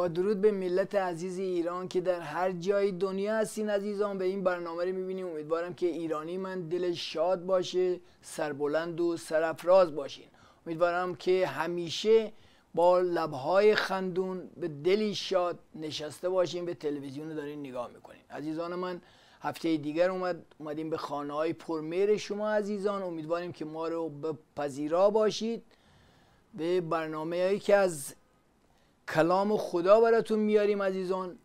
با درود به ملت عزیز ایران که در هر جای دنیا هستین عزیزان به این برنامه رو میبینیم امیدوارم که ایرانی من دل شاد باشه سربلند و سرفراز باشین امیدوارم که همیشه با لبهای خندون به دلی شاد نشسته باشین به تلویزیون رو دارین نگاه میکنین عزیزان من هفته دیگر اومد اومدیم به خانه های پرمیر شما عزیزان امیدواریم که ما رو به پذیرا باشید به برنامه هایی که از کلام خدا براتون میاریم عزیزان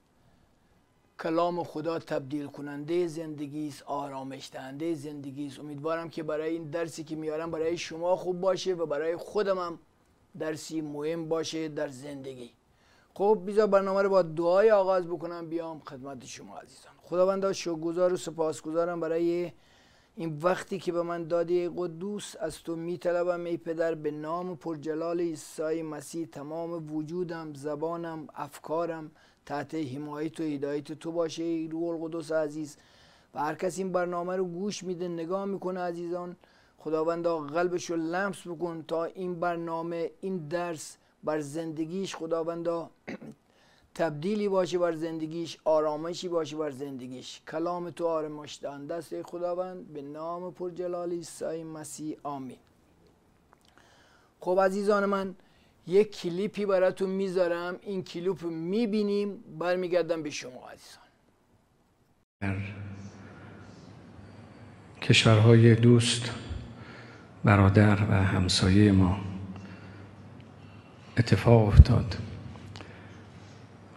کلام خدا تبدیل کننده زندگی است آرامش دهنده زندگی است امیدوارم که برای این درسی که میارم برای شما خوب باشه و برای خودم هم درسی مهم باشه در زندگی خب بیزا برنامه رو با دعای آغاز بکنم بیام خدمت شما عزیزان خداوند شکرگزار و سپاسگزارم برای این وقتی که به من دادی قدوس از تو طلبم ای پدر به نام پرجلال عیسی مسیح تمام وجودم زبانم افکارم تحت حمایت و هدایت تو باشه ای روح القدس عزیز و هر کس این برنامه رو گوش میده نگاه میکنه عزیزان خداوندا قلبش رو لمس بکن تا این برنامه این درس بر زندگیش خداوندا تبدیلی باشه بر زندگیش آرامشی باشه بر زندگیش کلام تو آرامشتان دست خداوند به نام پرجلال عیسی مسیح آمین خب عزیزان من یک کلیپی براتون میذارم این کلیپ میبینیم برمیگردم به شما عزیزان در کشورهای دوست برادر و همسایه ما اتفاق افتاد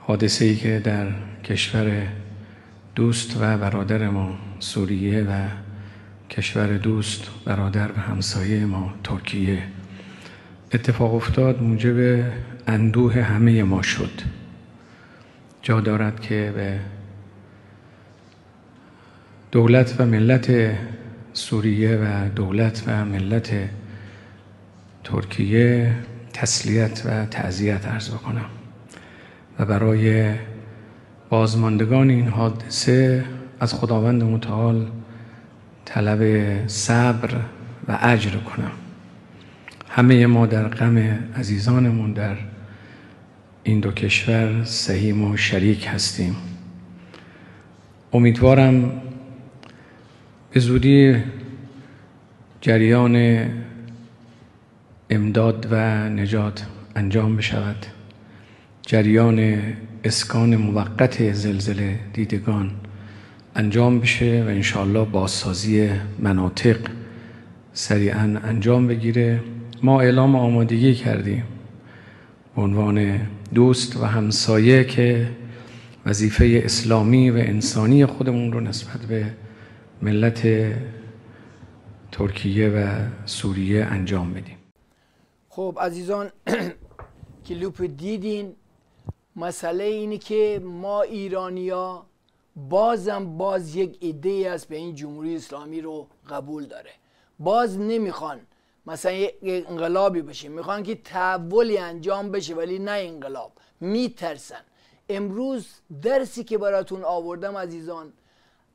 حادثه ای که در کشور دوست و برادر ما سوریه و کشور دوست برادر و همسایه ما ترکیه اتفاق افتاد موجب اندوه همه ما شد جا دارد که به دولت و ملت سوریه و دولت و ملت ترکیه تسلیت و تعذیت ارز بکنم و برای بازماندگان این حادثه از خداوند متعال طلب صبر و اجر کنم همه ما در غم عزیزانمون در این دو کشور سهیم و شریک هستیم امیدوارم به زودی جریان امداد و نجات انجام بشود جریان اسکان موقت زلزله دیدگان انجام بشه و انشالله بازسازی مناطق سریعا انجام بگیره ما اعلام آمادگی کردیم به عنوان دوست و همسایه که وظیفه اسلامی و انسانی خودمون رو نسبت به ملت ترکیه و سوریه انجام بدیم خب عزیزان کلیپ دیدین مسئله اینه که ما ایرانیا بازم باز یک ایده است به این جمهوری اسلامی رو قبول داره باز نمیخوان مثلا یک انقلابی بشه میخوان که تحولی انجام بشه ولی نه انقلاب میترسن امروز درسی که براتون آوردم عزیزان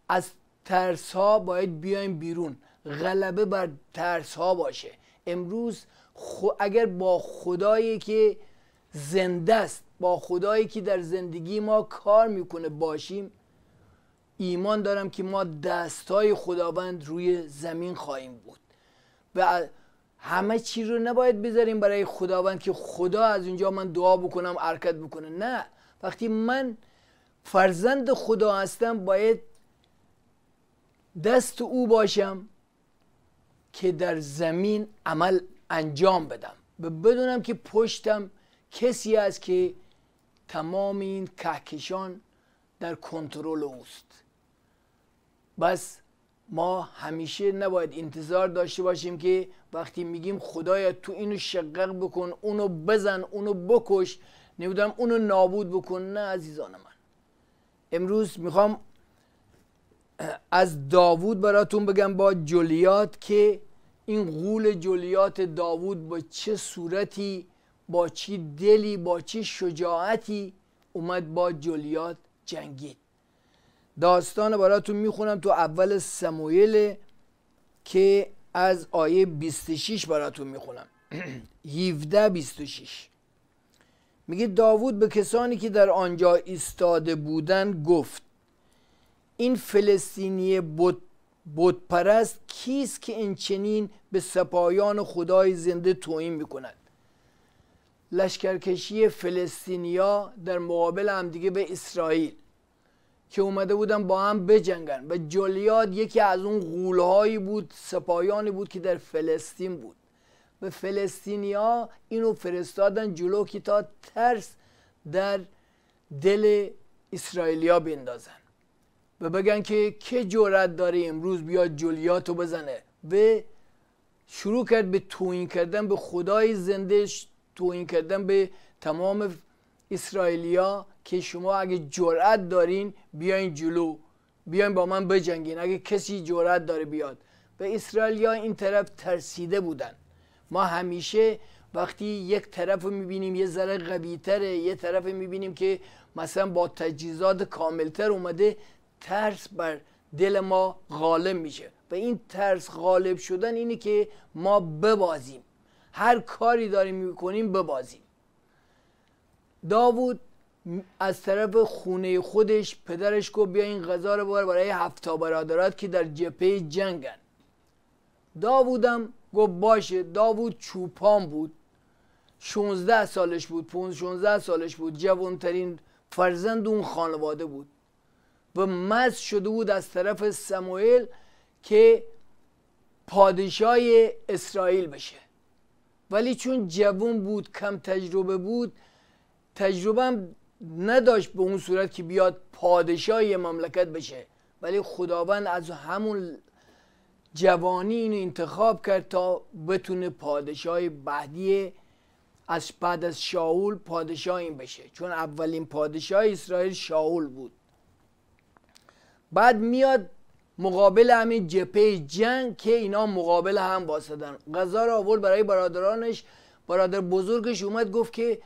از ترس ها باید بیایم بیرون غلبه بر ترس ها باشه امروز اگر با خدایی که زنده است با خدایی که در زندگی ما کار میکنه باشیم ایمان دارم که ما دستای خداوند روی زمین خواهیم بود و همه چی رو نباید بذاریم برای خداوند که خدا از اونجا من دعا بکنم حرکت بکنه نه وقتی من فرزند خدا هستم باید دست او باشم که در زمین عمل انجام بدم و بدونم که پشتم کسی است که تمام این کهکشان در کنترل اوست بس ما همیشه نباید انتظار داشته باشیم که وقتی میگیم خدایا تو اینو شقق بکن اونو بزن اونو بکش نمیدونم اونو نابود بکن نه عزیزان من امروز میخوام از داوود براتون بگم با جولیات که این غول جولیات داوود با چه صورتی با چی دلی با چی شجاعتی اومد با جولیات جنگید داستان براتون میخونم تو اول سمویل که از آیه 26 براتون میخونم 17 26 میگه داوود به کسانی که در آنجا ایستاده بودن گفت این فلسطینی بود بودپرست کیست که این چنین به سپایان خدای زنده توهین میکند لشکرکشی فلسطینیا در مقابل همدیگه به اسرائیل که اومده بودن با هم بجنگن و جولیاد یکی از اون غولهایی بود سپایانی بود که در فلسطین بود و فلسطینیا اینو فرستادن جلو که تا ترس در دل اسرائیلیا بیندازن و بگن که که جورت داره امروز بیاد جولیاتو بزنه و شروع کرد به توین کردن به خدای زندش توهین کردن به تمام اسرائیلیا که شما اگه جرأت دارین بیاین جلو بیاین با من بجنگین اگه کسی جرأت داره بیاد به اسرائیلیا این طرف ترسیده بودن ما همیشه وقتی یک طرف رو میبینیم یه ذره قویتره یه طرف میبینیم که مثلا با تجهیزات کاملتر اومده ترس بر دل ما غالب میشه و این ترس غالب شدن اینه که ما ببازیم هر کاری داریم میکنیم ببازیم داوود از طرف خونه خودش پدرش گفت بیا این غذا رو بار برای هفتا برادرات که در جپه جنگن داوودم گفت باشه داوود چوپان بود 16 سالش بود 16 سالش بود جوانترین فرزند اون خانواده بود و مز شده بود از طرف سموئل که پادشاه اسرائیل بشه ولی چون جوان بود کم تجربه بود تجربه هم نداشت به اون صورت که بیاد پادشاه مملکت بشه ولی خداوند از همون جوانی اینو انتخاب کرد تا بتونه پادشاه بعدی از بعد از شاول پادشاه این بشه چون اولین پادشاه اسرائیل شاول بود بعد میاد مقابل همین جپه جنگ که اینا مقابل هم واسدن غذا رو آورد برای برادرانش برادر بزرگش اومد گفت که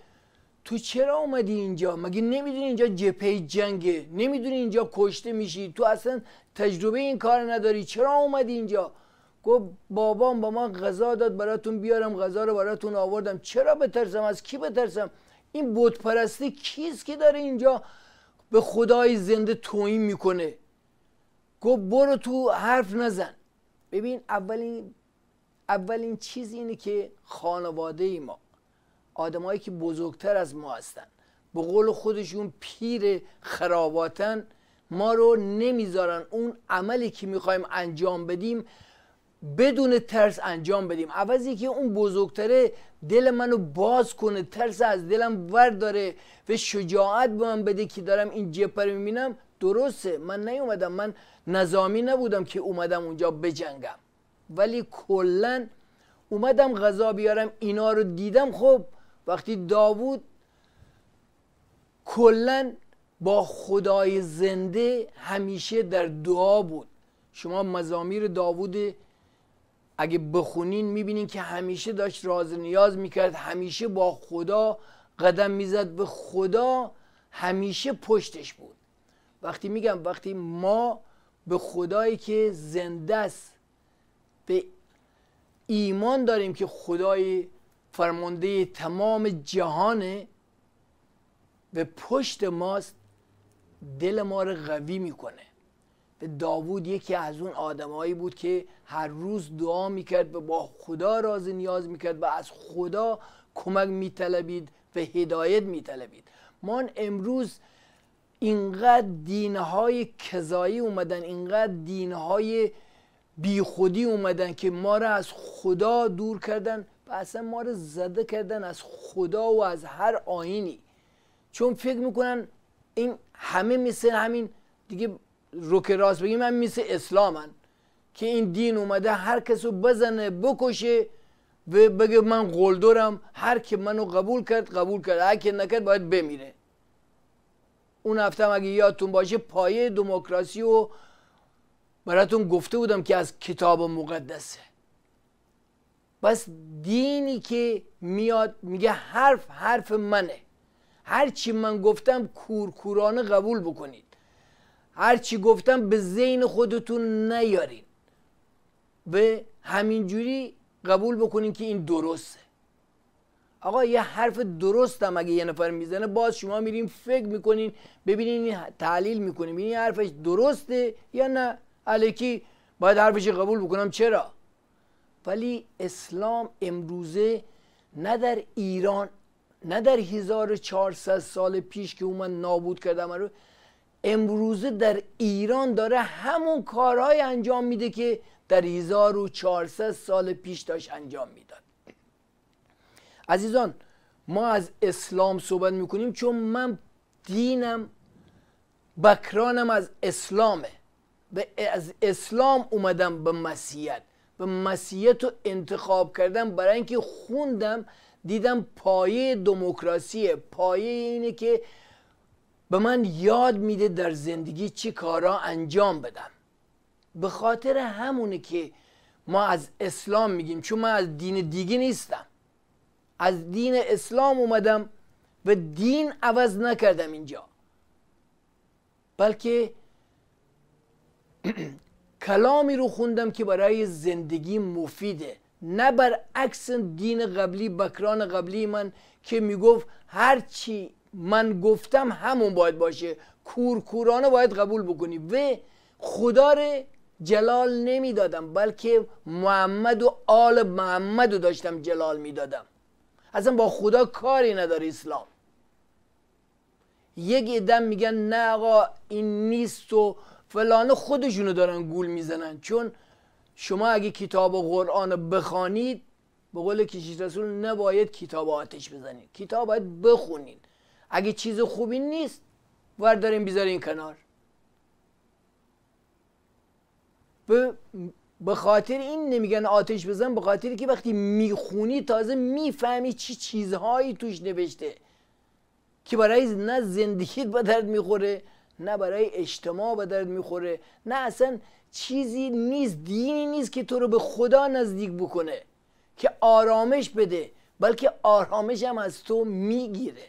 تو چرا اومدی اینجا مگه نمیدونی اینجا جپه جنگه نمیدونی اینجا کشته میشی تو اصلا تجربه این کار نداری چرا اومدی اینجا گفت بابام با من غذا داد براتون بیارم غذا رو براتون آوردم چرا بترسم از کی بترسم این بت کیست که داره اینجا به خدای زنده توهین میکنه گفت برو تو حرف نزن ببین اولین اولین چیز اینه که خانواده ای ما آدمایی که بزرگتر از ما هستن به قول خودشون پیر خراباتن ما رو نمیذارن اون عملی که میخوایم انجام بدیم بدون ترس انجام بدیم عوضی که اون بزرگتره دل منو باز کنه ترس از دلم ورداره و شجاعت به من بده که دارم این جپر میبینم درسته من نیومدم من نظامی نبودم که اومدم اونجا بجنگم ولی کلا اومدم غذا بیارم اینا رو دیدم خب وقتی داوود کلا با خدای زنده همیشه در دعا بود شما مزامیر داوود اگه بخونین میبینین که همیشه داشت راز نیاز میکرد همیشه با خدا قدم میزد به خدا همیشه پشتش بود وقتی میگم وقتی ما به خدایی که زنده است به ایمان داریم که خدای فرمانده تمام جهانه به پشت ماست دل ما رو قوی میکنه و داوود یکی از اون آدمایی بود که هر روز دعا میکرد و با خدا راز نیاز میکرد و از خدا کمک میطلبید و هدایت میطلبید ما امروز اینقدر دینهای کذایی اومدن اینقدر دینهای بیخودی اومدن که ما را از خدا دور کردن و اصلا ما را زده کردن از خدا و از هر آینی چون فکر میکنن این همه مثل همین دیگه روک راست بگیم من مثل اسلامن که این دین اومده هر کس رو بزنه بکشه و بگه من قلدرم هر که منو قبول کرد قبول کرد هر که نکرد باید بمیره اون هفته هم اگه یادتون باشه پایه دموکراسی و براتون گفته بودم که از کتاب مقدسه بس دینی که میاد میگه حرف حرف منه هر چی من گفتم کورکورانه قبول بکنید هر چی گفتم به ذهن خودتون نیارین به همینجوری قبول بکنین که این درسته آقا یه حرف درستم اگه یه نفر میزنه باز شما میریم فکر میکنین ببینین تحلیل میکنین این حرفش درسته یا نه علیکی باید حرفش قبول بکنم چرا ولی اسلام امروزه نه در ایران نه در 1400 سال پیش که اومد نابود کردم رو امروزه در ایران داره همون کارهای انجام میده که در 1400 سال پیش داشت انجام میداد عزیزان ما از اسلام صحبت میکنیم چون من دینم بکرانم از اسلامه به از اسلام اومدم به مسیحیت به مسیحیت رو انتخاب کردم برای اینکه خوندم دیدم پایه دموکراسیه پایه اینه که به من یاد میده در زندگی چی کارا انجام بدم به خاطر همونه که ما از اسلام میگیم چون من از دین دیگه نیستم از دین اسلام اومدم و دین عوض نکردم اینجا بلکه کلامی رو خوندم که برای زندگی مفیده نه برعکس دین قبلی بکران قبلی من که میگفت هرچی من گفتم همون باید باشه کورکورانه باید قبول بکنی و خدا رو جلال نمیدادم بلکه محمد و آل محمد رو داشتم جلال میدادم اصلا با خدا کاری نداره اسلام یک ادم میگن نه آقا این نیست و فلانه خودشونو دارن گول میزنن چون شما اگه کتاب و قرآن بخوانید به قول کشیش رسول نباید کتاب آتش بزنید کتاب باید بخونید اگه چیز خوبی نیست وردارین بیزارین کنار به به خاطر این نمیگن آتش بزن به خاطر که وقتی میخونی تازه میفهمی چی چیزهایی توش نوشته که برای نه زندگیت به درد میخوره نه برای اجتماع به درد میخوره نه اصلا چیزی نیست دینی نیست که تو رو به خدا نزدیک بکنه که آرامش بده بلکه آرامش هم از تو میگیره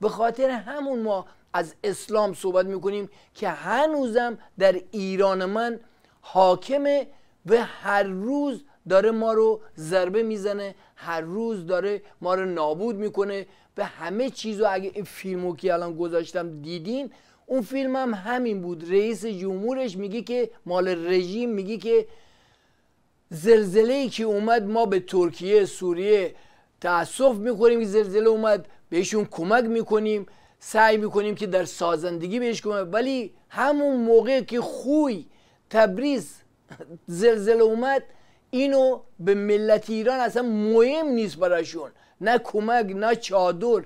به خاطر همون ما از اسلام صحبت میکنیم که هنوزم در ایران من حاکمه و هر روز داره ما رو ضربه میزنه هر روز داره ما رو نابود میکنه و همه چیز رو اگه این فیلمو که الان گذاشتم دیدین اون فیلم هم همین بود رئیس جمهورش میگه که مال رژیم میگه که زلزله ای که اومد ما به ترکیه سوریه تاسف میکنیم که زلزله اومد بهشون کمک میکنیم سعی میکنیم که در سازندگی بهش کمک ولی همون موقع که خوی تبریز زلزله اومد اینو به ملت ایران اصلا مهم نیست براشون نه کمک نه چادر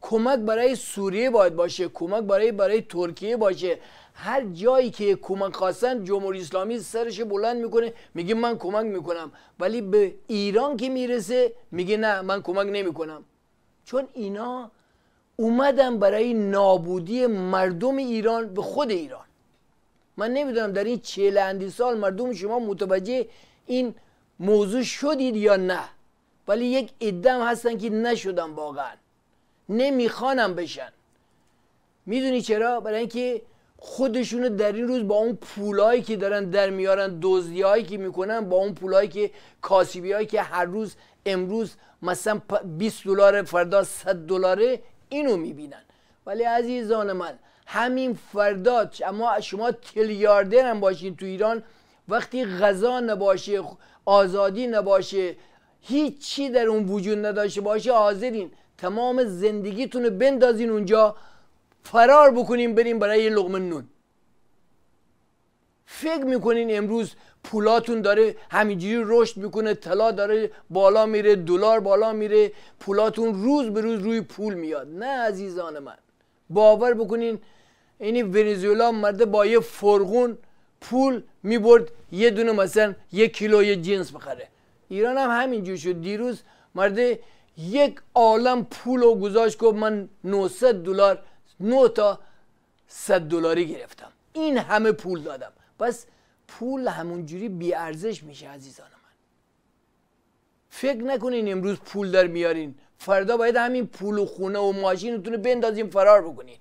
کمک برای سوریه باید باشه کمک برای برای ترکیه باشه هر جایی که کمک خواستن جمهوری اسلامی سرش بلند میکنه میگه من کمک میکنم ولی به ایران که میرسه میگه نه من کمک نمیکنم چون اینا اومدن برای نابودی مردم ایران به خود ایران من نمیدونم در این چهل اندی سال مردم شما متوجه این موضوع شدید یا نه ولی یک ادم هستن که نشدن واقعا نمیخوانم بشن میدونی چرا برای اینکه خودشون در این روز با اون پولایی که دارن در میارن هایی که میکنن با اون پولایی که هایی که هر روز امروز مثلا 20 دلار فردا 100 دلاره اینو میبینن ولی عزیزان من همین فردا اما شما تلیاردر هم باشین تو ایران وقتی غذا نباشه آزادی نباشه هیچی در اون وجود نداشته باشه حاضرین تمام زندگیتون بندازین اونجا فرار بکنین بریم برای یه لغمه نون فکر میکنین امروز پولاتون داره همینجوری رشد میکنه طلا داره بالا میره دلار بالا میره پولاتون روز به روز روی پول میاد نه عزیزان من باور بکنین اینی ونزوئلا مرده با یه فرغون پول میبرد یه دونه مثلا یه کیلو یه جنس بخره ایران هم همینجور شد دیروز مرده یک عالم پول و گذاشت گفت من 900 دلار نو تا 100 دلاری گرفتم این همه پول دادم پس پول همونجوری بیارزش میشه عزیزان من فکر نکنین امروز پول در میارین فردا باید همین پول و خونه و ماشینتون رو بندازیم فرار بکنین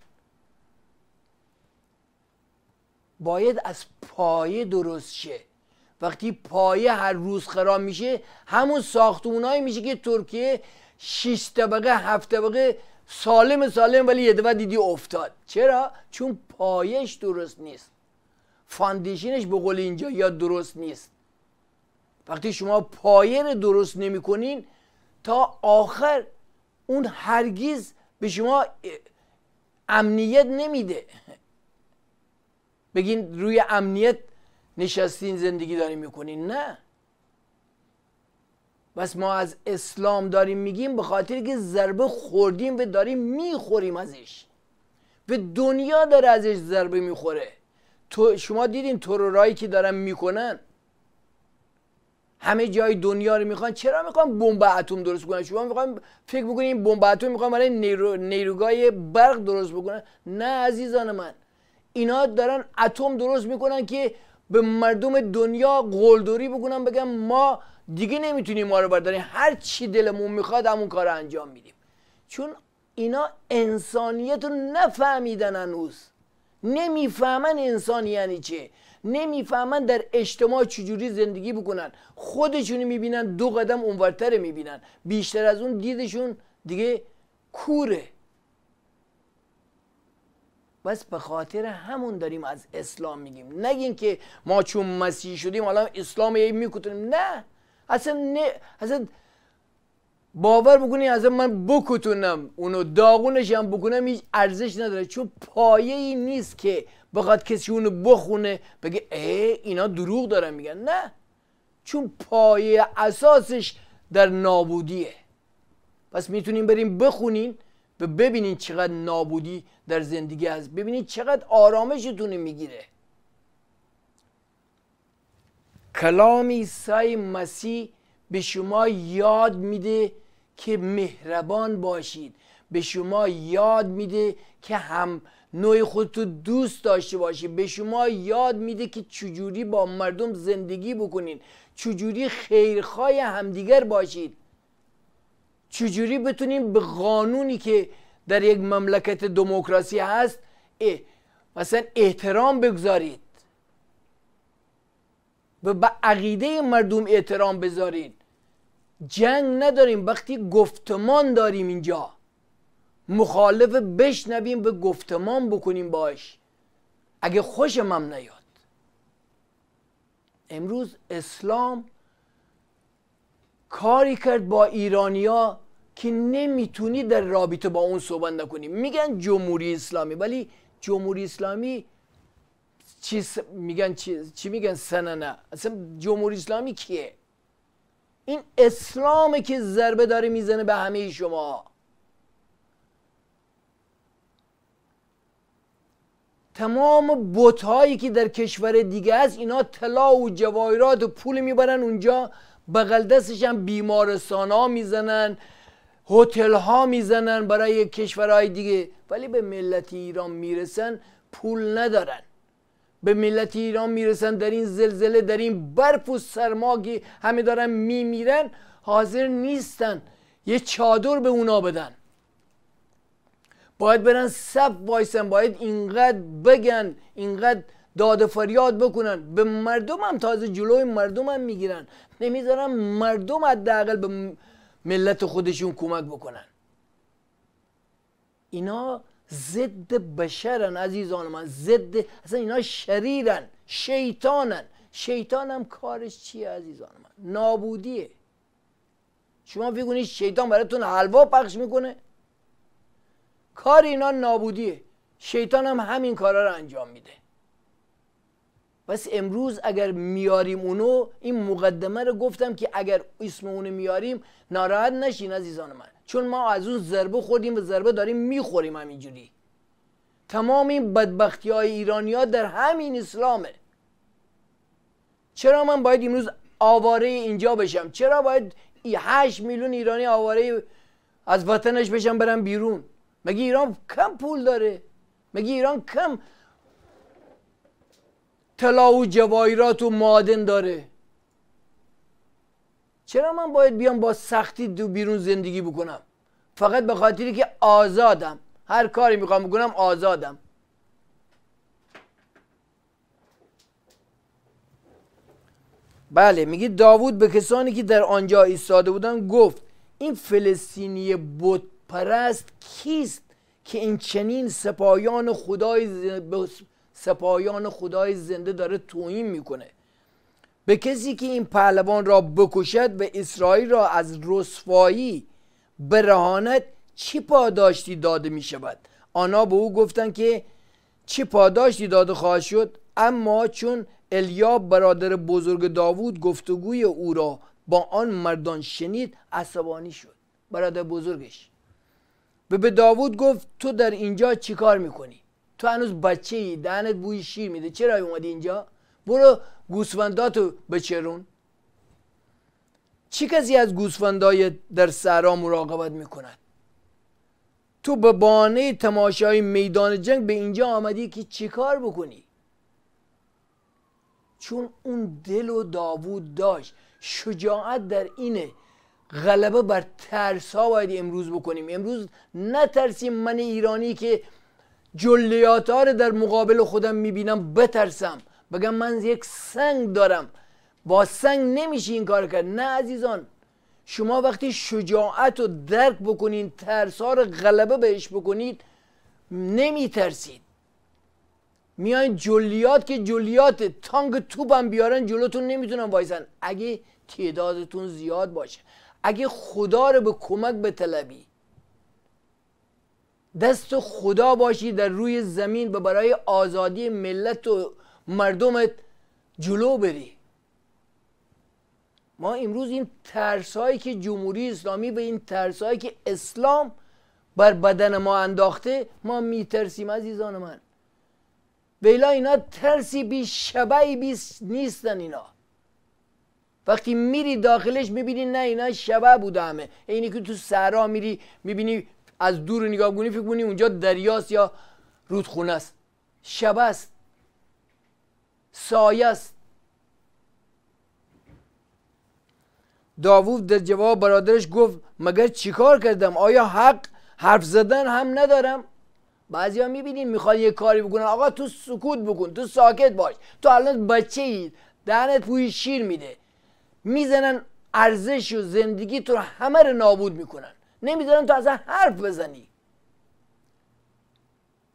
باید از پایه درست شه وقتی پایه هر روز خراب میشه همون ساختمونایی میشه که ترکیه 6 طبقه هفت طبقه سالم سالم ولی یه دفعه دیدی افتاد چرا چون پایش درست نیست فاندیشنش به قول اینجا یا درست نیست وقتی شما پایه رو درست نمیکنین تا آخر اون هرگیز به شما امنیت نمیده بگین روی امنیت نشستین زندگی داریم میکنین نه بس ما از اسلام داریم میگیم به خاطر که ضربه خوردیم و داریم میخوریم ازش به دنیا داره ازش ضربه میخوره تو شما دیدین ترورایی که دارن میکنن همه جای دنیا رو میخوان چرا میخوان بمب اتم درست کنن شما میخوان فکر بکنین بمب اتم میخوان برای نیرو، برق درست بکنن نه عزیزان من اینا دارن اتم درست میکنن که به مردم دنیا قلدوری بکنن بگن ما دیگه نمیتونیم ما رو برداریم هر چی دلمون میخواد همون کار انجام میدیم چون اینا انسانیت رو نفهمیدن هنوز نمیفهمن انسان یعنی چه نمیفهمن در اجتماع چجوری زندگی بکنن خودشون میبینن دو قدم اونورتر میبینن بیشتر از اون دیدشون دیگه کوره بس به خاطر همون داریم از اسلام میگیم نگین که ما چون مسیح شدیم حالا اسلام یه میکوتونیم نه اصلا نه اصلا باور بکنی اصلا من بکوتونم اونو داغونش هم بکنم هیچ ارزش نداره چون پایه ای نیست که بخواد کسی اونو بخونه بگه ای اینا دروغ دارن میگن نه چون پایه اساسش در نابودیه پس میتونیم بریم بخونین و ببینید چقدر نابودی در زندگی هست ببینید چقدر آرامشتون میگیره کلام عیسی مسیح به شما یاد میده که مهربان باشید به شما یاد میده که هم نوع خودتو دوست داشته باشید به شما یاد میده که چجوری با مردم زندگی بکنین چجوری خیرخواه همدیگر باشید چجوری بتونیم به قانونی که در یک مملکت دموکراسی هست مثلا احترام بگذارید و به عقیده مردم احترام بذارید جنگ نداریم وقتی گفتمان داریم اینجا مخالف بشنویم به گفتمان بکنیم باش اگه خوشم هم نیاد امروز اسلام کاری کرد با ایرانیا که نمیتونی در رابطه با اون صحبت نکنی میگن جمهوری اسلامی ولی جمهوری اسلامی چی میگن چی میگن سننه اصلا جمهوری اسلامی کیه این اسلامه که ضربه داره میزنه به همه شما تمام هایی که در کشور دیگه هست اینا طلا و جواهرات و پول میبرن اونجا بغل دستش هم بیمارستان ها میزنن هتل ها میزنن برای کشورهای دیگه ولی به ملت ایران میرسن پول ندارن به ملت ایران میرسن در این زلزله در این برف و سرماگی همه دارن میمیرن حاضر نیستن یه چادر به اونا بدن باید برن سب وایسن باید اینقدر بگن اینقدر داد فریاد بکنن به مردمم تازه جلوی مردم هم میگیرن نمیذارن مردم حداقل به ملت خودشون کمک بکنن اینا ضد بشرن عزیزان من ضد اصلا اینا شریرن شیطانن شیطان هم کارش چیه عزیزان من نابودیه شما فکر شیطان براتون حلوا پخش میکنه کار اینا نابودیه شیطان هم همین کارا رو انجام میده پس امروز اگر میاریم اونو این مقدمه رو گفتم که اگر اسم اونو میاریم ناراحت نشین عزیزان من چون ما از اون ضربه خوردیم و ضربه داریم میخوریم همینجوری تمام این بدبختی های ایرانی ها در همین اسلامه چرا من باید امروز آواره اینجا بشم چرا باید 8 میلیون ایرانی آواره از وطنش بشم برم بیرون مگه ایران کم پول داره مگه ایران کم طلا و جواهرات و معادن داره چرا من باید بیام با سختی دو بیرون زندگی بکنم فقط به خاطری که آزادم هر کاری میخوام بکنم آزادم بله میگه داوود به کسانی که در آنجا ایستاده بودن گفت این فلسطینی بت پرست کیست که این چنین سپایان خدای سپایان خدای زنده داره توهین میکنه به کسی که این پهلوان را بکشد و اسرائیل را از رسوایی برهاند چی پاداشتی داده می شود آنها به او گفتند که چی پاداشتی داده خواهد شد اما چون الیاب برادر بزرگ داوود گفتگوی او را با آن مردان شنید عصبانی شد برادر بزرگش به داوود گفت تو در اینجا چیکار میکنی تو هنوز بچه ای دهنت بوی شیر میده چرا اومدی اینجا برو گوسفنداتو بچرون چه کسی از گوسفندای در سرام مراقبت میکند تو به بانه تماشای میدان جنگ به اینجا آمدی که چیکار بکنی چون اون دل و داوود داشت شجاعت در اینه غلبه بر ترس ها باید امروز بکنیم امروز نترسیم من ایرانی که ها رو در مقابل خودم میبینم بترسم بگم من یک سنگ دارم با سنگ نمیشه این کار کرد نه عزیزان شما وقتی شجاعت رو درک بکنین ها رو غلبه بهش بکنید نمیترسید میاین جلیات که جلیات تانگ هم بیارن جلوتون نمیتونن وایسن اگه تعدادتون زیاد باشه اگه خدا رو به کمک بطلبی دست خدا باشی در روی زمین و برای آزادی ملت و مردمت جلو بری ما امروز این هایی که جمهوری اسلامی به این هایی که اسلام بر بدن ما انداخته ما میترسیم عزیزان من بیلا اینا ترسی بی شبهی بی نیستن اینا وقتی میری داخلش میبینی نه اینا شبه بوده همه اینی که تو صحرا میری میبینی از دور نگاه کنی فکر کنی اونجا دریاست یا رودخونه است شب است سایه است داوود در جواب برادرش گفت مگر چیکار کردم آیا حق حرف زدن هم ندارم بعضی ها میبینین میخواد یه کاری بکنن آقا تو سکوت بکن تو ساکت باش تو الان بچه ای دهنت پوی شیر میده میزنن ارزش و زندگی تو رو همه رو نابود میکنن نمیذارن تو از حرف بزنی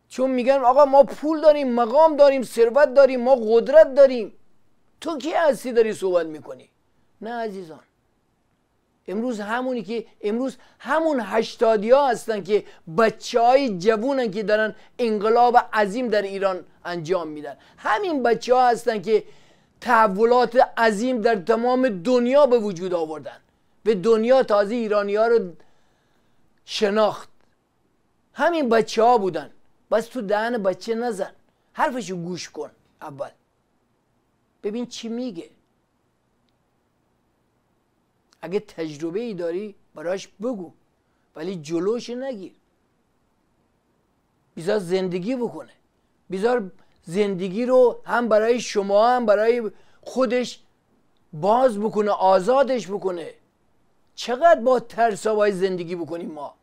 چون میگن آقا ما پول داریم مقام داریم ثروت داریم ما قدرت داریم تو کی هستی داری صحبت میکنی نه عزیزان امروز همونی که امروز همون هشتادی ها هستن که بچه های جوونن که دارن انقلاب عظیم در ایران انجام میدن همین بچه ها هستن که تحولات عظیم در تمام دنیا به وجود آوردن به دنیا تازه ایرانی ها رو شناخت همین بچه ها بودن بس تو دهن بچه نزن حرفشو گوش کن اول ببین چی میگه اگه تجربه ای داری براش بگو ولی جلوش نگیر بیزار زندگی بکنه بیزار زندگی رو هم برای شما هم برای خودش باز بکنه آزادش بکنه چقدر با باید زندگی بکنیم ما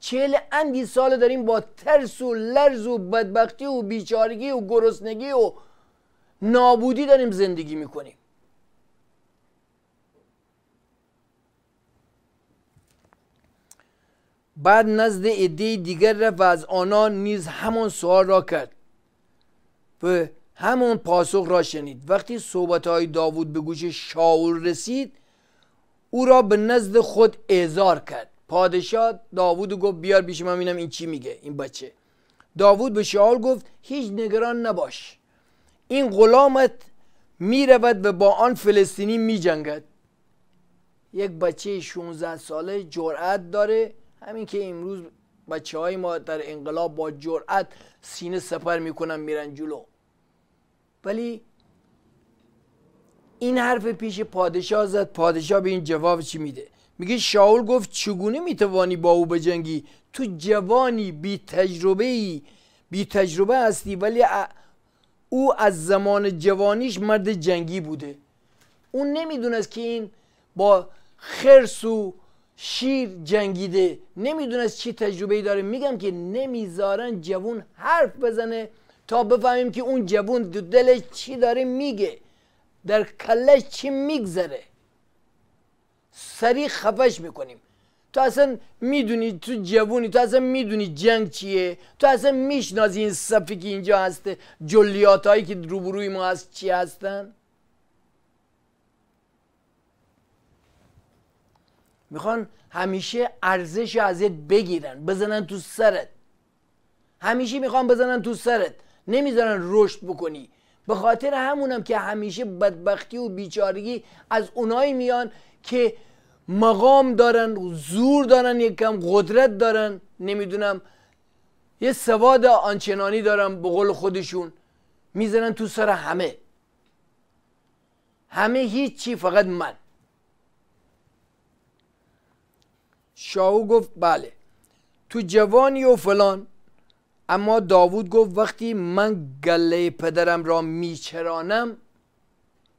چهل اندی سال داریم با ترس و لرز و بدبختی و بیچارگی و گرسنگی و نابودی داریم زندگی میکنیم بعد نزد عده دیگر رفت و از آنان نیز همان سوال را کرد و همون پاسخ را شنید وقتی صحبت های داوود به گوش شاول رسید او را به نزد خود اعزار کرد پادشاه داوود گفت بیار پیش من ببینم این چی میگه این بچه داوود به شاول گفت هیچ نگران نباش این غلامت میرود و با آن فلسطینی میجنگد یک بچه 16 ساله جرأت داره همین که امروز بچه های ما در انقلاب با جرأت سینه سپر میکنن میرن جلو ولی این حرف پیش پادشاه زد پادشاه به این جواب چی میده میگه شاول گفت چگونه میتوانی با او بجنگی تو جوانی بی تجربه ای بی تجربه هستی ولی او از زمان جوانیش مرد جنگی بوده اون نمیدونست که این با خرس و شیر جنگیده نمیدونست چی تجربه ای داره میگم که نمیذارن جوون حرف بزنه تا بفهمیم که اون جوون دلش چی داره میگه در کلش چی میگذره سری خفش میکنیم تو اصلا میدونی تو جوونی تو اصلا میدونی جنگ چیه تو اصلا میشنازی این صفی که اینجا هسته جلیات هایی که روبروی ما هست چی هستن میخوان همیشه ارزش ازت بگیرن بزنن تو سرت همیشه میخوان بزنن تو سرت نمیذارن رشد بکنی به خاطر همونم که همیشه بدبختی و بیچارگی از اونایی میان که مقام دارن زور دارن یک کم قدرت دارن نمیدونم یه سواد آنچنانی دارن به قول خودشون میزنن تو سر همه همه هیچی فقط من شاهو گفت بله تو جوانی و فلان اما داوود گفت وقتی من گله پدرم را میچرانم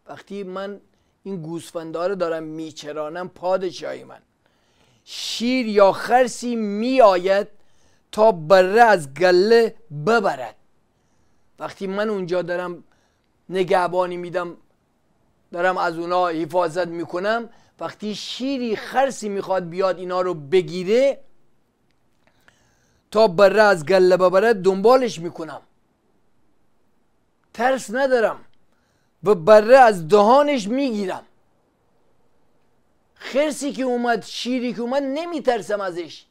وقتی من این گوسفندا رو دارم میچرانم پادشاهی من شیر یا خرسی میآید تا بره از گله ببرد وقتی من اونجا دارم نگهبانی میدم دارم از اونا حفاظت میکنم وقتی شیری خرسی میخواد بیاد اینا رو بگیره تا بره از گله ببرد دنبالش میکنم ترس ندارم و بره از دهانش میگیرم خرسی که اومد شیری که اومد نمیترسم ازش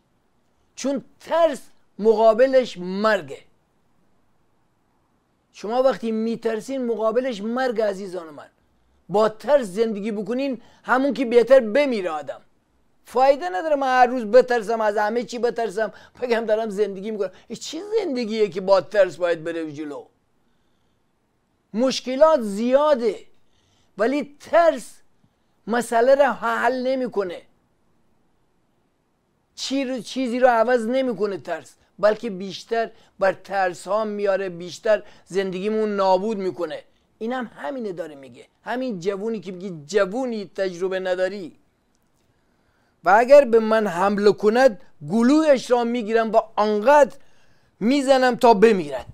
چون ترس مقابلش مرگه شما وقتی میترسین مقابلش مرگ عزیزان من با ترس زندگی بکنین همون که بهتر بمیره آدم فایده نداره من هر روز بترسم از همه چی بترسم بگم دارم زندگی میکنم چی زندگیه که با ترس باید بره جلو مشکلات زیاده ولی ترس مسئله را حل نمیکنه چیزی رو عوض نمیکنه ترس بلکه بیشتر بر ترس ها میاره بیشتر زندگیمون نابود میکنه اینم هم همینه داره میگه همین جوونی که میگی جوونی تجربه نداری و اگر به من حمله کند گلویش را میگیرم و آنقدر میزنم تا بمیرد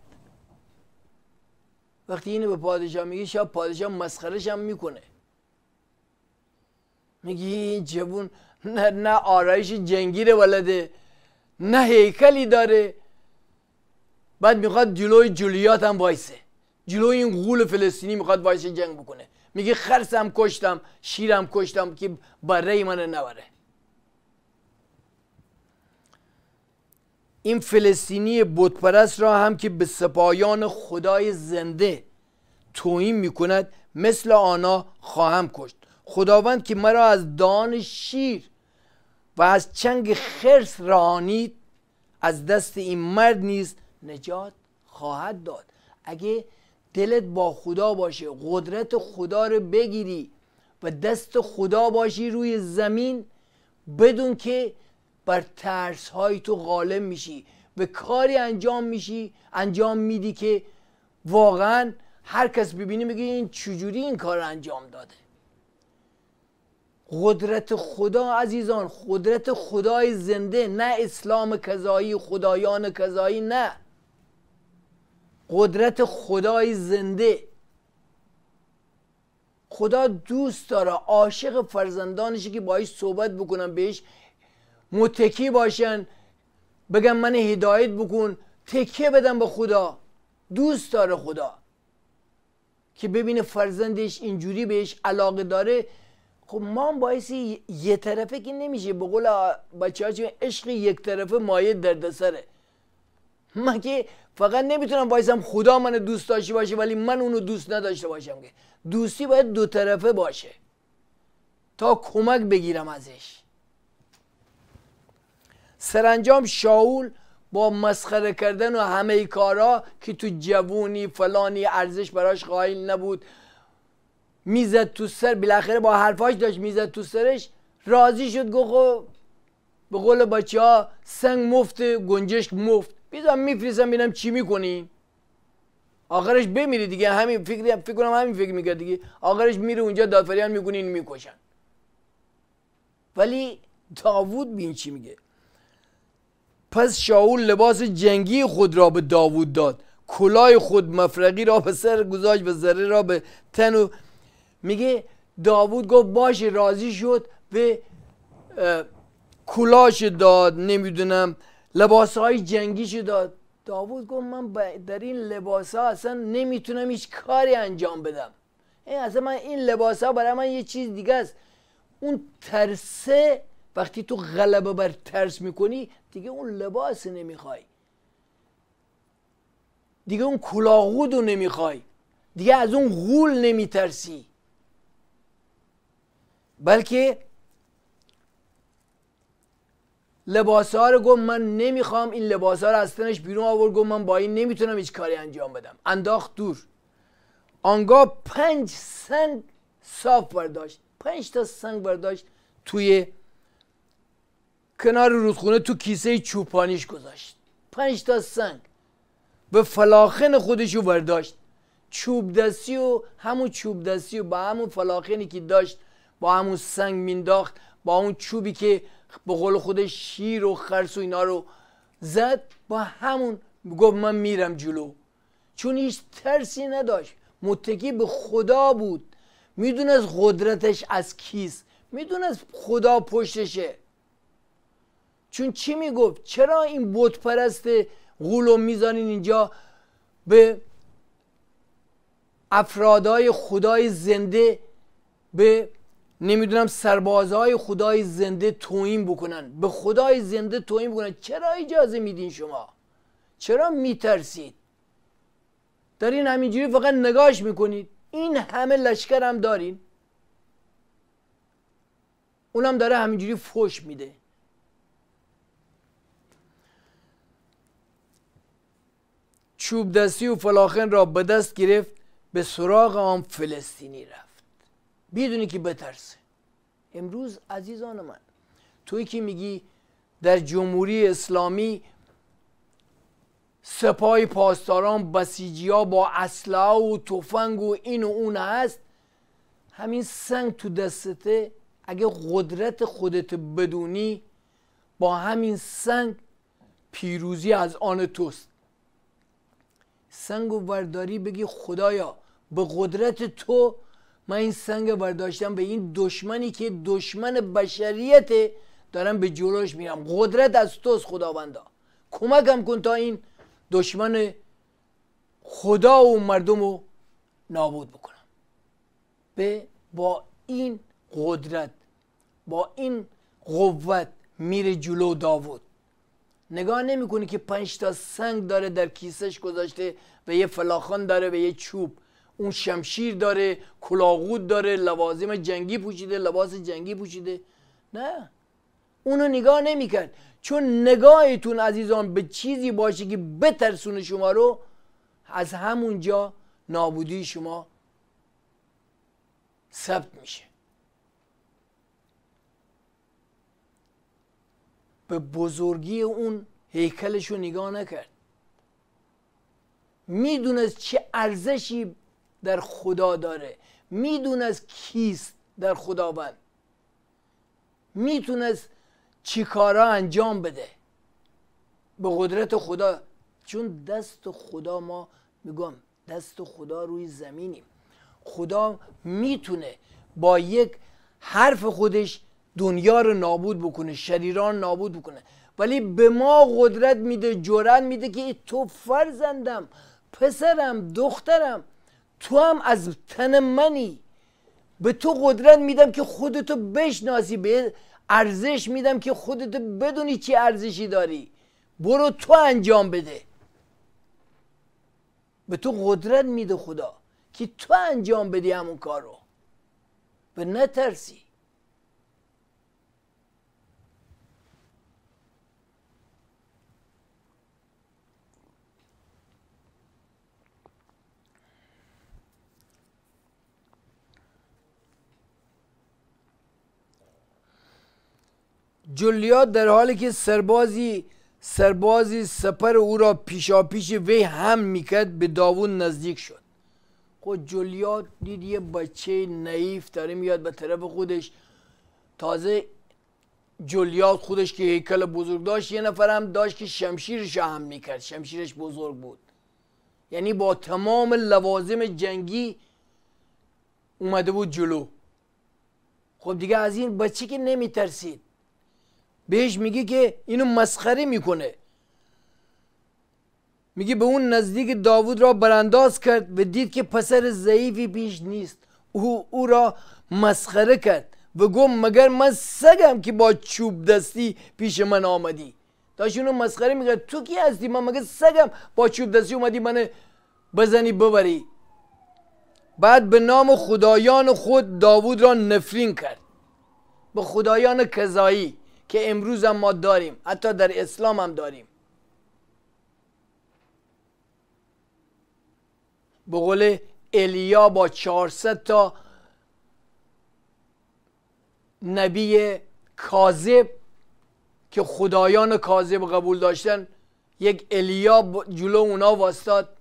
وقتی اینو به پادشاه میگی شاید پادشاه مسخرش هم میکنه میگی این جوون نه, نه آرایش جنگیر ولده نه هیکلی داره بعد میخواد جلوی جولیات هم وایسه جلوی این غول فلسطینی میخواد وایسه جنگ بکنه میگه خرسم کشتم شیرم کشتم که برای من نوره این فلسطینی بودپرست را هم که به سپایان خدای زنده توهین می کند مثل آنها خواهم کشت خداوند که مرا از دان شیر و از چنگ خرس رانید از دست این مرد نیز نجات خواهد داد اگه دلت با خدا باشه قدرت خدا رو بگیری و دست خدا باشی روی زمین بدون که بر ترس های تو غالب میشی به کاری انجام میشی انجام میدی که واقعا هر کس ببینی میگه این چجوری این کار انجام داده قدرت خدا عزیزان قدرت خدای زنده نه اسلام کذایی خدایان کذایی نه قدرت خدای زنده خدا دوست داره عاشق فرزندانشه که باهاش صحبت بکنم بهش متکی باشن بگم من هدایت بکن تکیه بدم به خدا دوست داره خدا که ببینه فرزندش اینجوری بهش علاقه داره خب ما هم باعثی یه طرفه که نمیشه به قول بچه ها عشق یک طرفه مایه دردسره من که فقط نمیتونم باعثم خدا من دوست داشته باشه ولی من اونو دوست نداشته باشم که دوستی باید دو طرفه باشه تا کمک بگیرم ازش سرانجام شاول با مسخره کردن و همه کارا که تو جوونی فلانی ارزش براش قائل نبود میزد تو سر بالاخره با حرفاش داشت میزد تو سرش راضی شد گوخو خب به قول بچه ها سنگ مفت گنجشک مفت بیدم میفرستم ببینم چی میکنی آخرش بمیری دیگه همین فکر فکر کنم همین فکر میکرد دیگه آخرش میره اونجا دادفریان میکنین میکشن ولی داوود بین چی میگه پس شاول لباس جنگی خود را به داوود داد کلاه خود مفرقی را به سر گذاشت و ذره را به تن و میگه داوود گفت باشه راضی شد به کلاش داد نمیدونم لباس های جنگیش داد داوود گفت من در این لباس ها اصلا نمیتونم هیچ کاری انجام بدم این اصلا من این لباس ها برای من یه چیز دیگه است اون ترسه وقتی تو غلبه بر ترس میکنی دیگه اون لباس نمیخوای دیگه اون کلاغود رو نمیخوای دیگه از اون غول نمیترسی بلکه لباس ها رو گفت من نمیخوام این لباس ها رو از تنش بیرون آور گفت من با این نمیتونم هیچ کاری انجام بدم انداخت دور آنگاه پنج سنگ صاف برداشت پنج تا سنگ برداشت توی کنار رودخونه تو کیسه چوپانیش گذاشت پنج تا سنگ به فلاخن خودشو برداشت چوب دستی و همون چوب دستی و با همون فلاخنی که داشت با همون سنگ مینداخت با اون چوبی که به قول خودش شیر و خرس و اینا رو زد با همون گفت من میرم جلو چون هیچ ترسی نداشت متکی به خدا بود میدونست قدرتش از کیست میدونست خدا پشتشه چون چی میگفت چرا این بت پرست غولو میزانین اینجا به افرادای خدای زنده به نمیدونم سربازهای خدای زنده توهین بکنن به خدای زنده توهین بکنن چرا اجازه میدین شما چرا میترسید دارین همینجوری فقط نگاش میکنید این همه لشکر هم دارین اونم داره همینجوری فوش میده چوب دستی و فلاخن را به دست گرفت به سراغ آن فلسطینی رفت بدونی که بترسه امروز عزیزان من توی که میگی در جمهوری اسلامی سپاه پاسداران بسیجی ها با اسلحه و تفنگ و این و اون هست همین سنگ تو دستته اگه قدرت خودت بدونی با همین سنگ پیروزی از آن توست سنگ و ورداری بگی خدایا به قدرت تو من این سنگ برداشتم به این دشمنی که دشمن بشریت دارم به جلوش میرم قدرت از توست خداوندا کمکم کن تا این دشمن خدا و مردم رو نابود بکنم به با این قدرت با این قوت میره جلو داوود نگاه نمیکنه که پنج تا سنگ داره در کیسش گذاشته و یه فلاخان داره و یه چوب اون شمشیر داره کلاغود داره لوازم جنگی پوشیده لباس جنگی پوشیده نه اونو نگاه نمیکرد چون نگاهتون عزیزان به چیزی باشه که بترسونه شما رو از همونجا نابودی شما ثبت میشه به بزرگی اون هیکلش رو نگاه نکرد میدونست چه ارزشی در خدا داره میدونست کیست در خداوند میتونست چی کارا انجام بده به قدرت خدا چون دست خدا ما میگم دست خدا روی زمینیم خدا میتونه با یک حرف خودش دنیا رو نابود بکنه شریران نابود بکنه ولی به ما قدرت میده جرأت میده که تو فرزندم پسرم دخترم تو هم از تن منی به تو قدرت میدم که خودتو بشناسی به ارزش میدم که خودتو بدونی چی ارزشی داری برو تو انجام بده به تو قدرت میده خدا که تو انجام بدی همون کارو به نترسی جولیا در حالی که سربازی سربازی سپر او را پیشاپیش وی هم میکرد به داوود نزدیک شد خود جولیا دید یه بچه نعیف داره میاد به طرف خودش تازه جولیا خودش که هیکل بزرگ داشت یه نفر هم داشت که شمشیرش هم میکرد شمشیرش بزرگ بود یعنی با تمام لوازم جنگی اومده بود جلو خب دیگه از این بچه که نمیترسید بهش میگه که اینو مسخره میکنه میگه به اون نزدیک داوود را برانداز کرد و دید که پسر ضعیفی پیش نیست او او را مسخره کرد و گم مگر من سگم که با چوب دستی پیش من آمدی داشت مسخره میگه تو کی هستی من مگه سگم با چوب دستی اومدی من بزنی ببری بعد به نام خدایان خود داوود را نفرین کرد به خدایان کذایی که امروز هم ما داریم حتی در اسلام هم داریم به قول الیا با 400 تا نبی کاذب که خدایان کاذب قبول داشتن یک الیا جلو اونا واستاد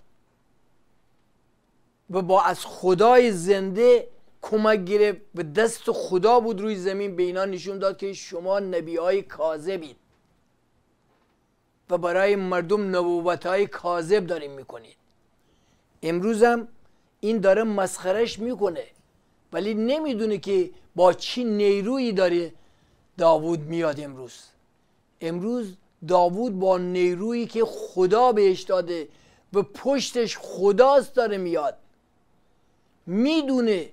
و با از خدای زنده کمک گرفت و دست خدا بود روی زمین به اینا نشون داد که شما نبی های کاذبید و برای مردم نبوت های کاذب داریم میکنید امروز هم این داره مسخرش میکنه ولی نمیدونه که با چی نیرویی داره داوود میاد امروز امروز داوود با نیرویی که خدا بهش داده و پشتش خداست داره میاد میدونه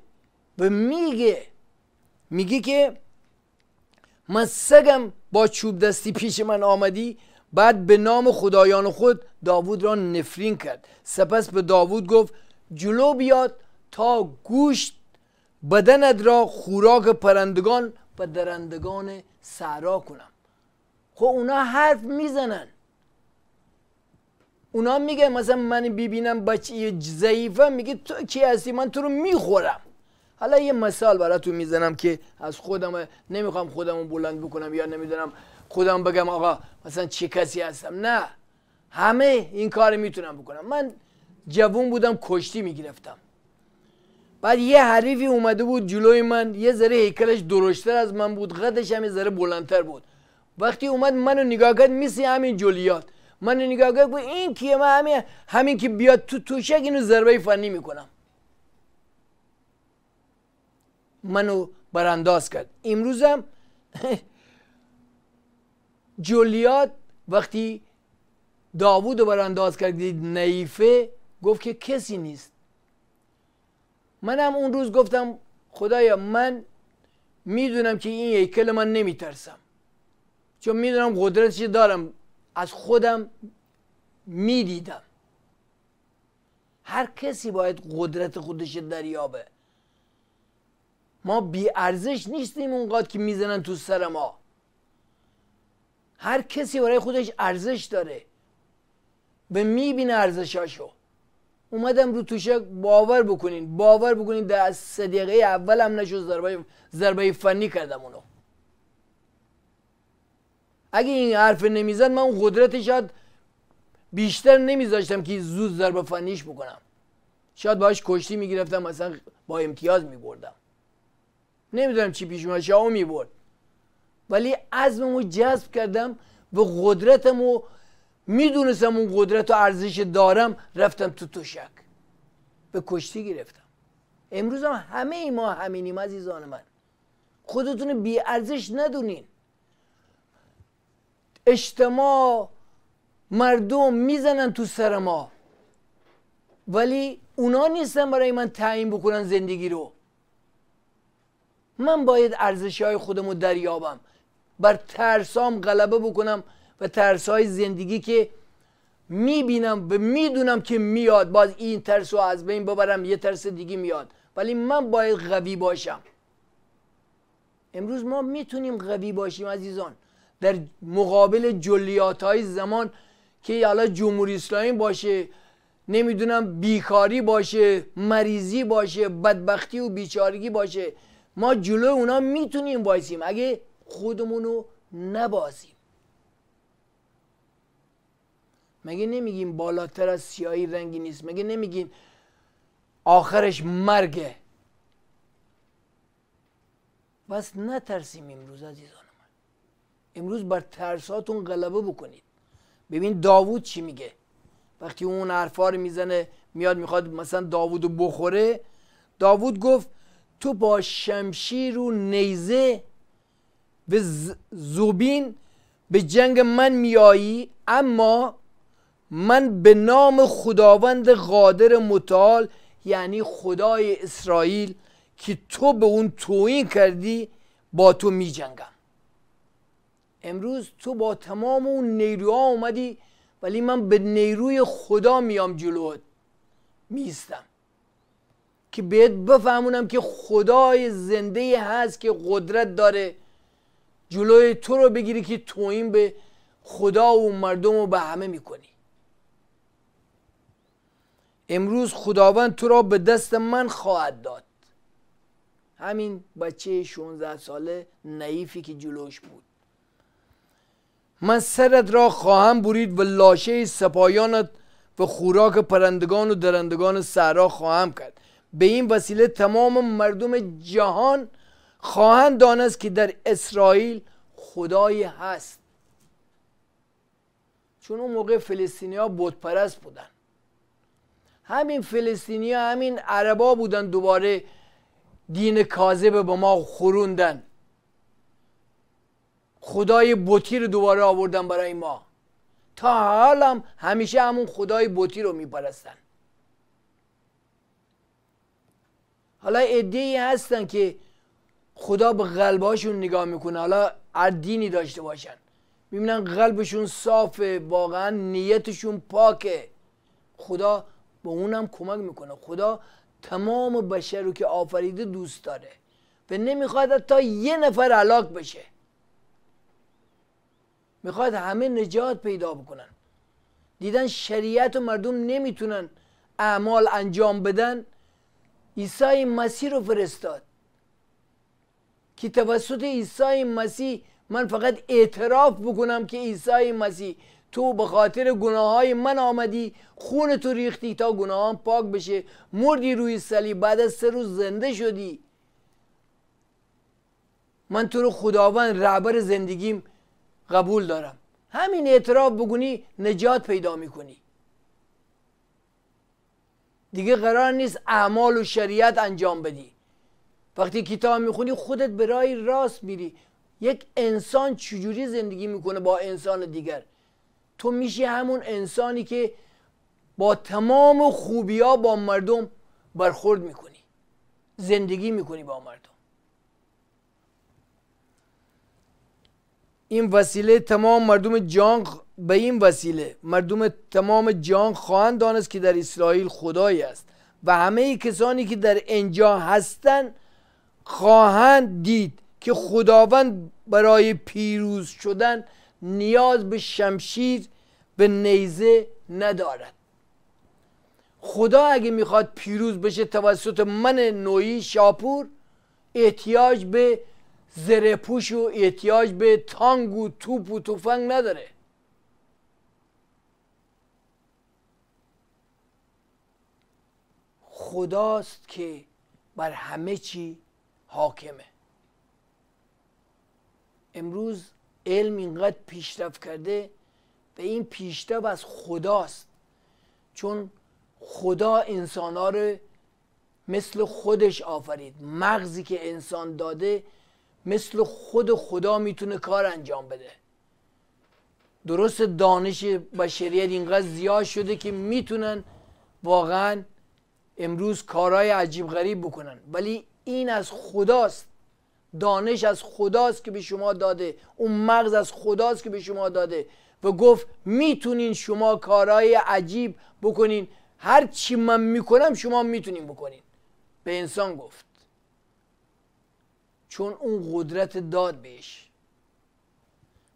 و میگه میگه که من سگم با چوب دستی پیش من آمدی بعد به نام خدایان خود داوود را نفرین کرد سپس به داوود گفت جلو بیاد تا گوشت بدنت را خوراک پرندگان و درندگان سعرا کنم خب اونا حرف میزنن اونا میگه مثلا من ببینم بچه ضعیفه میگه تو کی هستی من تو رو میخورم حالا یه مثال براتون میزنم که از خودم نمیخوام خودم بلند بکنم یا نمیدونم خودم بگم آقا مثلا چه کسی هستم نه همه این کار میتونم بکنم من جوون بودم کشتی میگرفتم بعد یه حریفی اومده بود جلوی من یه ذره هیکلش درشتر از من بود قدش هم یه ذره بلندتر بود وقتی اومد منو نگاه کرد میسی همین جولیات منو نگاه کرد این کیه من همین همین که بیاد تو توشک اینو ضربه فنی میکنم منو برانداز کرد امروزم جولیات وقتی داوود رو برانداز کرد دید نیفه گفت که کسی نیست منم اون روز گفتم خدایا من میدونم که این هیکل من نمیترسم چون میدونم قدرتش دارم از خودم میدیدم هر کسی باید قدرت خودش دریابه ما بی ارزش نیستیم اونقدر که میزنن تو سر ما هر کسی برای خودش ارزش داره به میبینه ارزشاشو اومدم رو توشک باور بکنین باور بکنین در صدیقه اول هم نشد ضربه, فنی کردم اونو اگه این حرف نمیزد من اون قدرت شاید بیشتر نمیذاشتم که زود ضربه فنیش بکنم شاید باش کشتی میگرفتم مثلا با امتیاز میبردم نمیدونم چی پیش اومد شاومی برد ولی عزممو جذب کردم به قدرتمو میدونستم اون قدرت و ارزش دارم رفتم تو توشک به کشتی گرفتم امروز هم همه ما همینیم عزیزان من خودتون بی ارزش ندونین اجتماع مردم میزنن تو سر ما ولی اونا نیستن برای من تعیین بکنن زندگی رو من باید ارزش های خودم رو دریابم بر ترسام غلبه بکنم و ترس های زندگی که میبینم و میدونم که میاد باز این ترس رو از بین ببرم یه ترس دیگه میاد ولی من باید قوی باشم امروز ما میتونیم قوی باشیم عزیزان در مقابل جلیات های زمان که حالا جمهوری اسلامی باشه نمیدونم بیکاری باشه مریضی باشه بدبختی و بیچارگی باشه ما جلو اونا میتونیم وایسیم اگه خودمون رو نبازیم مگه نمیگیم بالاتر از سیاهی رنگی نیست مگه نمیگیم آخرش مرگه بس نترسیم امروز عزیزان من امروز بر ترساتون غلبه بکنید ببین داوود چی میگه وقتی اون حرفا رو میزنه میاد میخواد مثلا داوودو بخوره داوود گفت تو با شمشیر و نیزه و زوبین به جنگ من میایی اما من به نام خداوند قادر متعال یعنی خدای اسرائیل که تو به اون توهین کردی با تو می جنگم امروز تو با تمام اون نیروها اومدی ولی من به نیروی خدا میام جلوت میستم که بهت بفهمونم که خدای زنده هست که قدرت داره جلوی تو رو بگیری که توهین به خدا و مردم رو به همه میکنی امروز خداوند تو را به دست من خواهد داد همین بچه 16 ساله نعیفی که جلوش بود من سرت را خواهم برید و لاشه سپایانت و خوراک پرندگان و درندگان صحرا خواهم کرد به این وسیله تمام مردم جهان خواهند دانست که در اسرائیل خدایی هست چون اون موقع ها بودپرست بودن همین ها همین عربا بودن دوباره دین کاذب به ما خوروندن خدای بوتی رو دوباره آوردن برای ما تا حالم همیشه همون خدای بوتی رو میپرستن حالا ای هستن که خدا به قلبهاشون نگاه میکنه حالا هر دینی داشته باشن میبینن قلبشون صافه واقعا نیتشون پاکه خدا به اونم کمک میکنه خدا تمام بشر رو که آفریده دوست داره و نمیخواد تا یه نفر علاق بشه میخواد همه نجات پیدا بکنن دیدن شریعت و مردم نمیتونن اعمال انجام بدن عیسی مسیح رو فرستاد که توسط عیسی مسیح من فقط اعتراف بکنم که عیسی مسیح تو به خاطر گناه های من آمدی خون تو ریختی تا گناهان پاک بشه مردی روی صلیب بعد از سه روز زنده شدی من تو رو خداوند رهبر زندگیم قبول دارم همین اعتراف بگونی نجات پیدا میکنی دیگه قرار نیست اعمال و شریعت انجام بدی وقتی کتاب میخونی خودت به راه راست میری یک انسان چجوری زندگی میکنه با انسان دیگر تو میشی همون انسانی که با تمام خوبی ها با مردم برخورد میکنی زندگی میکنی با مردم این وسیله تمام مردم جان به این وسیله مردم تمام جهان خواهند دانست که در اسرائیل خدایی است و همه کسانی که در اینجا هستند خواهند دید که خداوند برای پیروز شدن نیاز به شمشیر به نیزه ندارد خدا اگه میخواد پیروز بشه توسط من نوعی شاپور احتیاج به زره پوش و احتیاج به تانگ و توپ و توفنگ نداره خداست که بر همه چی حاکمه امروز علم اینقدر پیشرفت کرده و این پیشرفت از خداست چون خدا انسانها رو مثل خودش آفرید مغزی که انسان داده مثل خود خدا میتونه کار انجام بده درست دانش بشریت اینقدر زیاد شده که میتونن واقعا امروز کارهای عجیب غریب بکنن ولی این از خداست دانش از خداست که به شما داده اون مغز از خداست که به شما داده و گفت میتونین شما کارهای عجیب بکنین هر چی من میکنم شما میتونین بکنین به انسان گفت چون اون قدرت داد بهش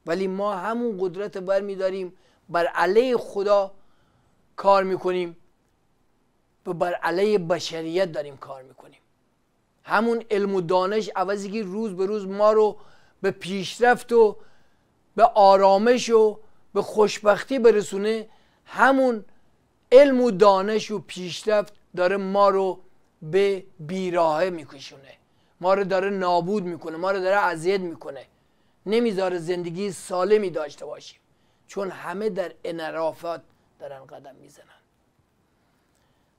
ولی ما همون قدرت بر میداریم بر علیه خدا کار میکنیم به بر علیه بشریت داریم کار میکنیم همون علم و دانش عوضی که روز به روز ما رو به پیشرفت و به آرامش و به خوشبختی برسونه همون علم و دانش و پیشرفت داره ما رو به بیراهه میکشونه ما رو داره نابود میکنه ما رو داره اذیت میکنه نمیذاره زندگی سالمی داشته باشیم چون همه در انرافات دارن قدم میزنن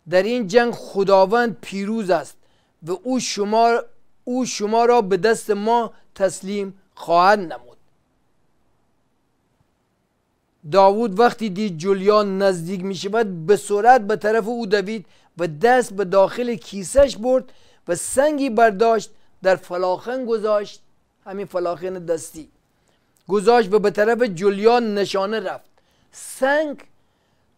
در این جنگ خداوند پیروز است و او شما او شما را به دست ما تسلیم خواهد نمود داوود وقتی دید جولیان نزدیک می شود به سرعت به طرف او دوید و دست به داخل کیسش برد و سنگی برداشت در فلاخن گذاشت همین فلاخن دستی گذاشت و به طرف جولیان نشانه رفت سنگ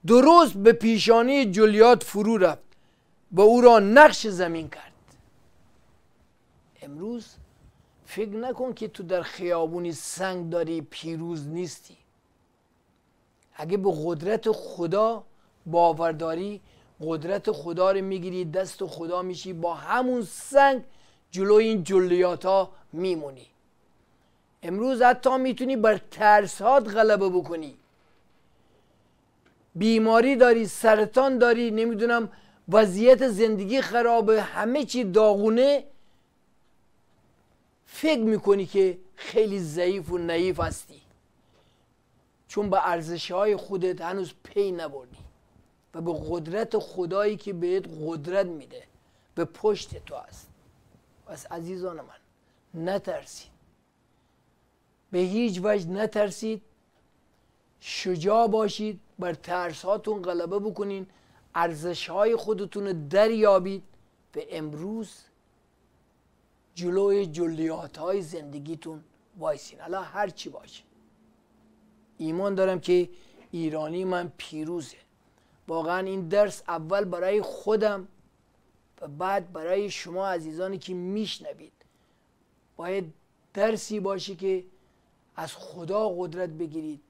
درست به پیشانی جولیات فرو رفت و او را نقش زمین کرد امروز فکر نکن که تو در خیابونی سنگ داری پیروز نیستی اگه به قدرت خدا باورداری قدرت خدا رو میگیری دست خدا میشی با همون سنگ جلوی این جلیات ها میمونی امروز حتی میتونی بر ترسات غلبه بکنی بیماری داری سرطان داری نمیدونم وضعیت زندگی خرابه همه چی داغونه فکر میکنی که خیلی ضعیف و نعیف هستی چون به ارزش های خودت هنوز پی نبردی و به قدرت خدایی که بهت قدرت میده به پشت تو هست. پس عزیزان من نترسید به هیچ وجه نترسید شجاع باشید بر ترس هاتون غلبه بکنین ارزش های خودتون دریابید و امروز جلوی جلیات های زندگیتون وایسین الان هر چی باشه ایمان دارم که ایرانی من پیروزه واقعا این درس اول برای خودم و بعد برای شما عزیزانی که میشنوید باید درسی باشه که از خدا قدرت بگیرید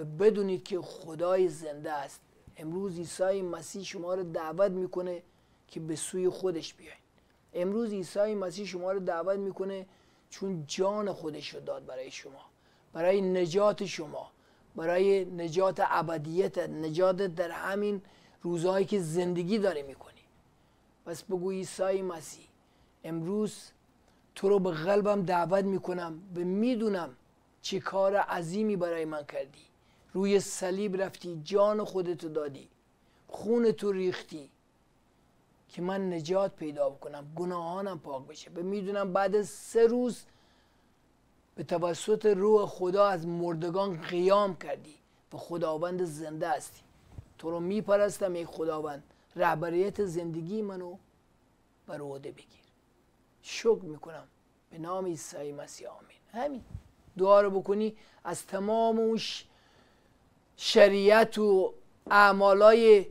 و بدونید که خدای زنده است امروز عیسی مسیح شما رو دعوت میکنه که به سوی خودش بیاین امروز عیسی مسیح شما رو دعوت میکنه چون جان خودش رو داد برای شما برای نجات شما برای نجات ابدیت نجات در همین روزهایی که زندگی داری میکنی پس بگو عیسی مسیح امروز تو رو به قلبم دعوت میکنم و میدونم چه کار عظیمی برای من کردی روی صلیب رفتی جان خودتو دادی خون تو ریختی که من نجات پیدا بکنم گناهانم پاک بشه به میدونم بعد سه روز به توسط روح خدا از مردگان قیام کردی و خداوند زنده هستی تو رو میپرستم ای خداوند رهبریت زندگی منو بر عهده بگیر شکر میکنم به نام عیسی مسیح آمین همین دعا رو بکنی از تمام اون شریعت و اعمالای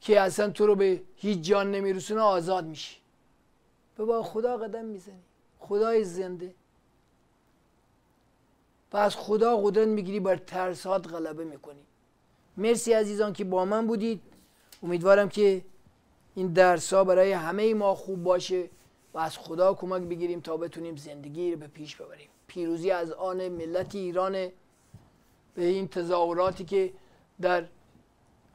که اصلا تو رو به هیچ جان نمیرسونه آزاد میشی به با خدا قدم میزنی خدای زنده و از خدا قدرت میگیری بر ترسات غلبه میکنی مرسی عزیزان که با من بودید امیدوارم که این درس ها برای همه ما خوب باشه و از خدا کمک بگیریم تا بتونیم زندگی رو به پیش ببریم پیروزی از آن ملت ایرانه به این تظاهراتی که در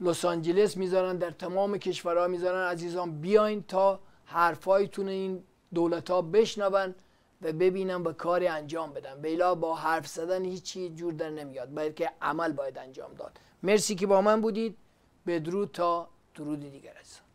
لس آنجلس میذارن در تمام کشورها میذارن عزیزان بیاین تا حرفایتون این دولت ها بشنون و ببینن و کاری انجام بدن بیلا با حرف زدن هیچی جور در نمیاد بلکه که عمل باید انجام داد مرسی که با من بودید بدرود تا درود دیگر است